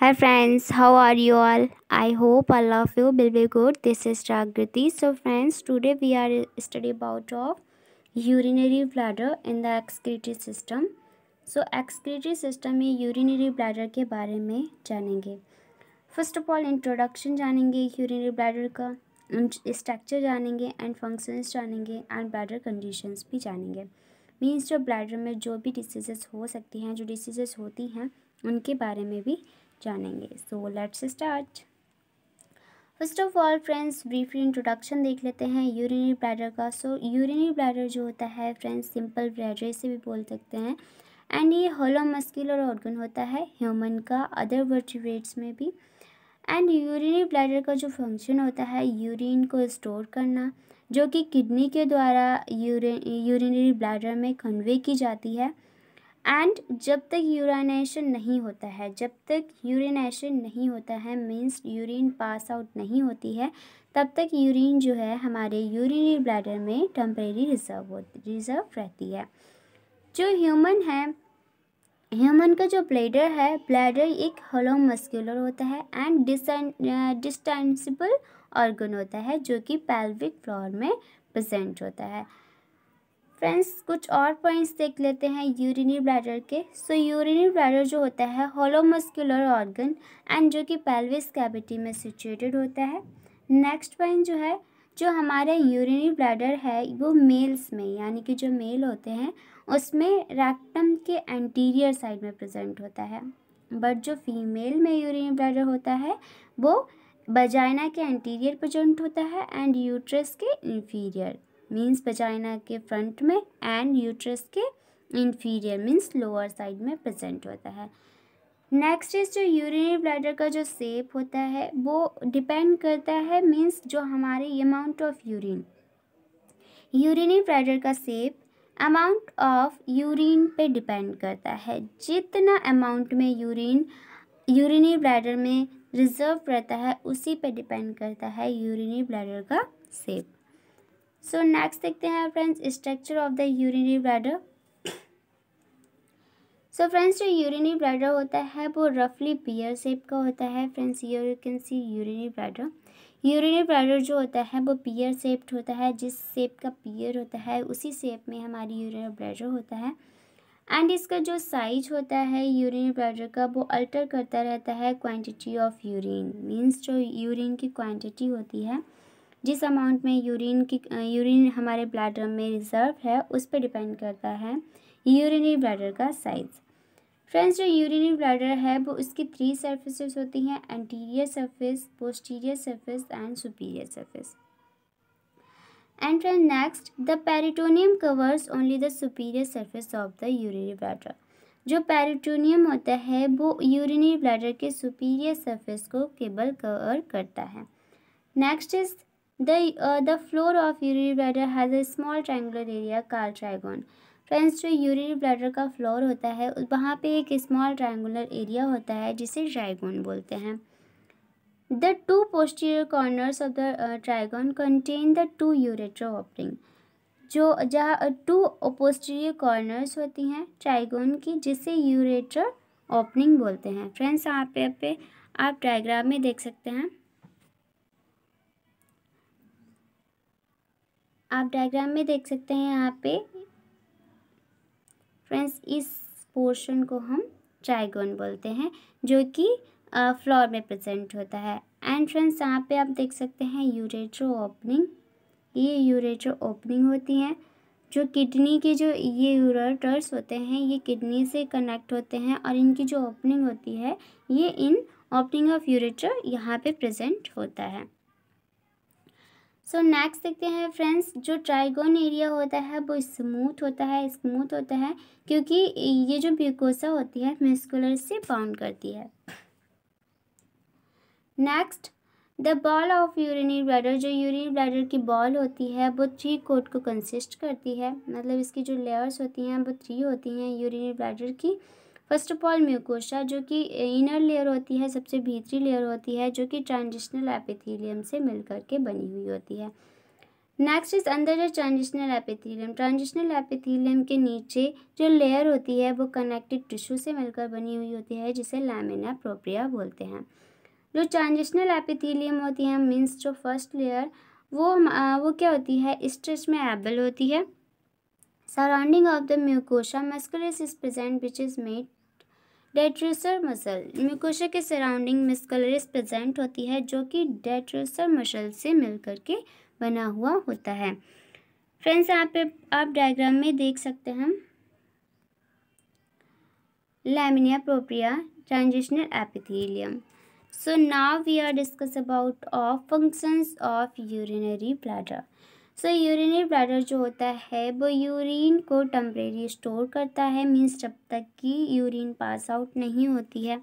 Hi friends how are you all I hope I love you will be good this is Jagriti so friends today we are study about of urinary bladder in the excretory system so excretory system में urinary bladder के बारे में जानेंगे first of all introduction जानेंगे urinary bladder का structure जानेंगे and functions जानेंगे and bladder conditions भी जानेंगे मीन्स जो ब्लैडर में जो भी डिसीजेस हो सकती हैं जो डिसीजेस होती हैं उनके बारे में भी जानेंगे so let's start first of all friends briefly introduction देख लेते हैं यूरिनरी ब्लैडर का सो यूरिनरी ब्लैडर जो होता है फ्रेंड्स सिंपल ब्लैडर इसे भी बोल सकते हैं एंड ये होलोमस्कुलर ऑर्गन होता है ह्यूमन का अदर वर्टिब्रेट्स में भी एंड यूरिनरी ब्लैडर का जो फंक्शन होता है यूरिन को स्टोर करना जो कि किडनी के द्वारा यूरिनरी ब्लैडर में कन्वे की जाती है एंड जब तक यूरिनेशन नहीं होता है जब तक यूरिनेशन नहीं होता है मीन्स यूरिन पास आउट नहीं होती है तब तक यूरिन जो है हमारे यूरिनरी ब्लैडर में टम्परेरी रिजर्व होती रिजर्व रहती है जो ह्यूमन है ह्यूमन का जो ब्लैडर है ब्लैडर एक हलो मस्कुलर होता है एंड डिस्टेंसिबल ऑर्गन होता है जो कि पेल्विक फ्लोर में प्रजेंट होता है फ्रेंड्स कुछ और पॉइंट्स देख लेते हैं यूरिनरी ब्लैडर के सो यूरिनरी ब्लैडर जो होता है होलोमस्कुलर ऑर्गन एंड जो कि पेल्विस कैविटी में सिचुएटेड होता है नेक्स्ट पॉइंट जो है जो हमारे यूरिनरी ब्लैडर है वो मेल्स में यानी कि जो मेल होते हैं उसमें रैक्टम के एंटीरियर साइड में प्रजेंट होता है बट जो फीमेल में यूरिनरी ब्लैडर होता है वो बजाइना के एंटीरियर प्रजेंट होता है एंड यूट्रस के इन्फीरियर मीन्स बजाइना के फ्रंट में एंड यूट्रस के इन्फीरियर मीन्स लोअर साइड में प्रेजेंट होता है नेक्स्ट इज जो यूरिनरी ब्लैडर का जो सेप होता है वो डिपेंड करता है मीन्स जो हमारे amount of urine urinary bladder का सेप अमाउंट ऑफ यूरिन पे डिपेंड करता है जितना अमाउंट में यूरिन यूरिनरी ब्लैडर में रिजर्व रहता है उसी पे डिपेंड करता है यूरिनरी ब्लैडर का सेप सो नेक्स्ट देखते हैं friends structure of the urinary bladder so friends जो यूरिनरी ब्लैडर होता है वो रफली बियर शेप का होता है फ्रेंड्स ये you can see urinary bladder urinary bladder जो होता है वो पियर शेप्ड होता है जिस शेप का पियर होता है उसी शेप में हमारी यूरिनरी ब्लैडर होता है एंड इसका जो साइज होता है यूरिन ब्लैडर का वो अल्टर करता रहता है क्वांटिटी ऑफ यूरिन मींस जो यूरिन की क्वांटिटी होती है जिस अमाउंट में यूरिन की यूरिन हमारे ब्लैडर में रिजर्व है उस पर डिपेंड करता है यूरिनरी ब्लैडर का साइज़ फ्रेंड्स जो यूरिनरी ब्लैडर है वो उसकी थ्री सर्फेसेस होती हैं anterior surface posterior surface and superior surface and friend next the peritoneum covers only the superior surface of the urinary bladder जो पेरिटोनियम होता है वो यूरिनरी ब्लैडर के सुपीरियर सर्फेस को केवल कवर करता है next is The, uh, the floor of urinary bladder has a small triangular area called trigon. Friends जो यूरिनरी ब्लैडर का फ्लोर होता है वहाँ पे एक स्मॉल ट्रायंगुलर एरिया होता है जिसे ट्राइगोन बोलते हैं the two posterior corners of the trigone contain the two ureteric opening जो जहाँ टू पोस्टीरियर कॉर्नर्स होती हैं ट्राइगोन की जिसे यूरेट्रो ओपनिंग बोलते हैं फ्रेंड्स यहाँ पे आप डायग्राम में देख सकते हैं आप डायग्राम में देख सकते हैं यहाँ पे फ्रेंड्स इस पोर्शन को हम ट्राइगोन बोलते हैं जो कि फ्लोर में प्रेजेंट होता है एंड फ्रेंड्स यहाँ पे आप देख सकते हैं यूरेट्रो ओपनिंग ये यूरेट्रो ओपनिंग होती है जो किडनी के जो ये यूरेटर्स होते हैं ये किडनी से कनेक्ट होते हैं और इनकी जो ओपनिंग होती है ये इन ओपनिंग ऑफ यूरेट्रो यहाँ पे प्रेजेंट होता है सो so, नेक्स्ट देखते हैं फ्रेंड्स जो ट्राइगोन एरिया होता है वो स्मूथ होता है स्मूथ होता है क्योंकि ये जो ब्यूकोसा होती है मेस्कुलर से बाउंड करती है next the wall of urinary bladder जो यूरिनरी ब्लैडर की बॉल होती है वो थ्री कोट को कंसिस्ट करती है मतलब इसकी जो लेयर्स होती हैं वो थ्री होती हैं यूरिनरी ब्लैडर की फर्स्ट ऑफ ऑल म्यूकोशा जो कि इनर लेयर होती है सबसे भीतरी लेयर होती है जो कि ट्रांजिशनल एपिथीलियम से मिलकर के बनी हुई होती है नेक्स्ट इज अंदर जो ट्रांजिशनल एपिथीलियम ट्रांजिशनल एपिथीलियम के नीचे जो लेयर होती है वो कनेक्टिव टिश्यू से मिलकर बनी हुई होती है जिसे लैमिना प्रोप्रिया बोलते हैं जो ट्रांजिशनल एपिथीलियम होती है मीन्स जो फर्स्ट लेयर वो वो क्या होती है स्ट्रेच में एबल होती है surrounding of the mucosa muscularis is present which is made detrusor muscle mucosa के सराउंडिंग में प्रेजेंट होती है जो कि डेट्रोसर मसल से मिलकर के बना हुआ होता है फ्रेंड्स यहाँ पे आप डायग्राम में देख सकते हैं lamina propria transitional epithelium so now we are discuss about of functions of urinary bladder so urinary bladder जो होता है वो यूरिन को टम्परेरी स्टोर करता है मीन्स जब तक कि यूरिन पास आउट नहीं होती है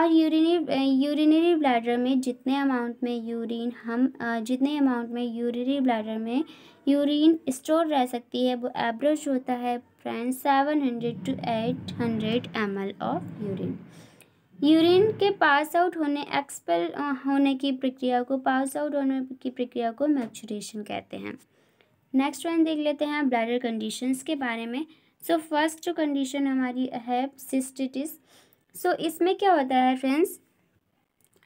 और यूरिनरी यूरिनरी ब्लैडर में जितने अमाउंट में यूरिन हम जितने अमाउंट में यूरिनरी ब्लैडर में यूरिन स्टोर रह सकती है वो एवरेज होता है friend seven hundred to eight hundred M of urine urine के पास आउट होने एक्सपेल होने की प्रक्रिया को पास आउट होने की प्रक्रिया को मैचुरेशन कहते हैं नेक्स्ट वन देख लेते हैं ब्लैडर कंडीशंस के बारे में सो फर्स्ट जो कंडीशन हमारी है सिस्टिटिस सो so, इसमें क्या होता है फ्रेंड्स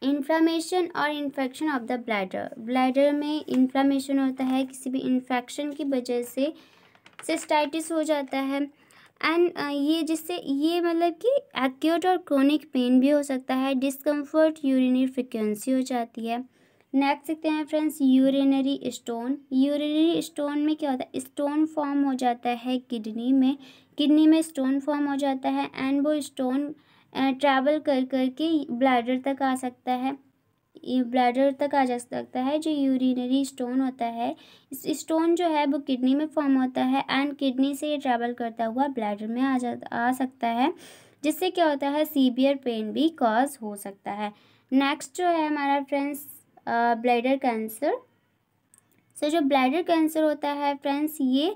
इन्फ्लामेशन और infection of the bladder bladder में इन्फ्लामेशन होता है किसी भी इन्फेक्शन की वजह से सिस्टाइटिस हो जाता है एंड ये जिससे ये मतलब कि एक्यूट और क्रोनिक पेन भी हो सकता है डिस्कम्फर्ट यूरिनरी फ्रिक्वेंसी हो जाती है नेक्स्ट देखते हैं friends urinary stone urinary stone में क्या होता है स्टोन फॉर्म हो जाता है किडनी में किडनी में स्टोन फॉर्म हो जाता है एंड वो स्टोन ट्रैवल कर कर ब्लैडर तक आ सकता है ब्लैडर तक आ जा सकता है जो यूरिनरी स्टोन होता है इस स्टोन जो है वो किडनी में फॉर्म होता है एंड किडनी से ये ट्रैवल करता हुआ ब्लैडर में आ जा आ सकता है जिससे क्या होता है सीवियर पेन भी कॉज हो सकता है नेक्स्ट जो है हमारा फ्रेंड्स ब्लैडर कैंसर सो जो ब्लैडर कैंसर होता है फ्रेंड्स ये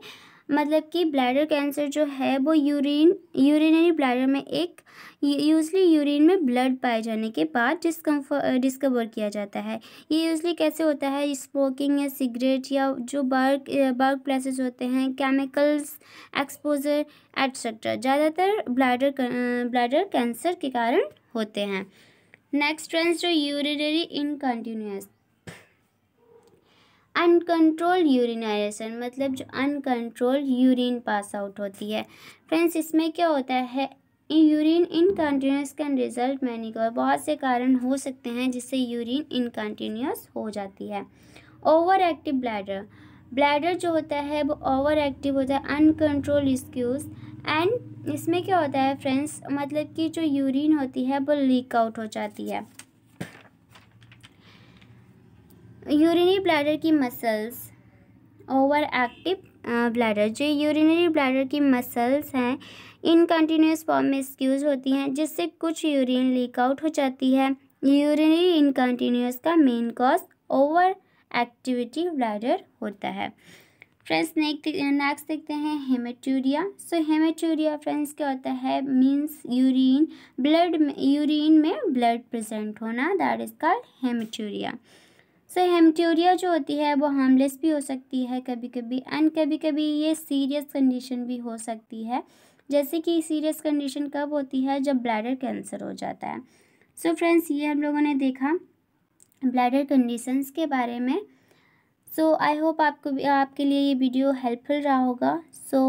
मतलब कि ब्लैडर कैंसर जो है वो यूरिन यूरिनरी ब्लैडर में एक यूजली यूरिन में ब्लड पाए जाने के बाद डिस्कम्फर डिस्कवर किया जाता है ये यूजली कैसे होता है स्मोकिंग या सिगरेट या जो बर्क बर्क प्लेसेस होते हैं केमिकल्स एक्सपोजर एट्सेट्रा ज़्यादातर ब्लैडर ब्लैडर कैंसर के कारण होते हैं नेक्स्ट ट्रेंस जो यूरिनरी इनकन्टीन्यूस अनकंट्रोल यूरिनाइजेशन मतलब जो अनकंट्रोल यूरिन पास आउट होती है फ्रेंड्स इसमें क्या होता है यूरिन इनकन्टीन्यूस कैन रिजल्ट मैनिकोर बहुत से कारण हो सकते हैं जिससे यूरिन इनकन्टीन्यूस हो जाती है ओवर एक्टिव ब्लैडर ब्लैडर जो होता है वो ओवर एक्टिव होता है अनकंट्रोल स्क्यूज़ एंड इसमें क्या होता है फ्रेंड्स मतलब कि जो यूरिन होती है वो लीक आउट हो जाती है यूरिनरी ब्लैडर की मसल्स ओवर एक्टिव ब्लैडर जो यूरिनरी ब्लैडर की मसल्स हैं इन कंटिन्यूस फॉर्म में स्क्यूज होती हैं जिससे कुछ यूरिन लीक आउट हो जाती है यूरिनरी इनकन्टिन्यूस का main cause over activity bladder होता है फ्रेंड्स नेक्स्ट देखते हैं हेमेटूरिया सो हेमेटूरिया फ्रेंड्स क्या होता है मींस यूरिन ब्लड यूरिन में ब्लड प्रेजेंट होना that is called hematuria so hematuria जो होती है वो हार्मलेस भी हो सकती है कभी कभी एंड कभी कभी ये सीरियस कंडीशन भी हो सकती है जैसे कि सीरियस कंडीशन कब होती है जब ब्लैडर कैंसर हो जाता है सो so फ्रेंड्स ये हम लोगों ने देखा ब्लैडर कंडीशंस के बारे में सो आई होप आपको आपके लिए ये वीडियो हेल्पफुल रहा होगा so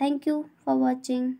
thank you for watching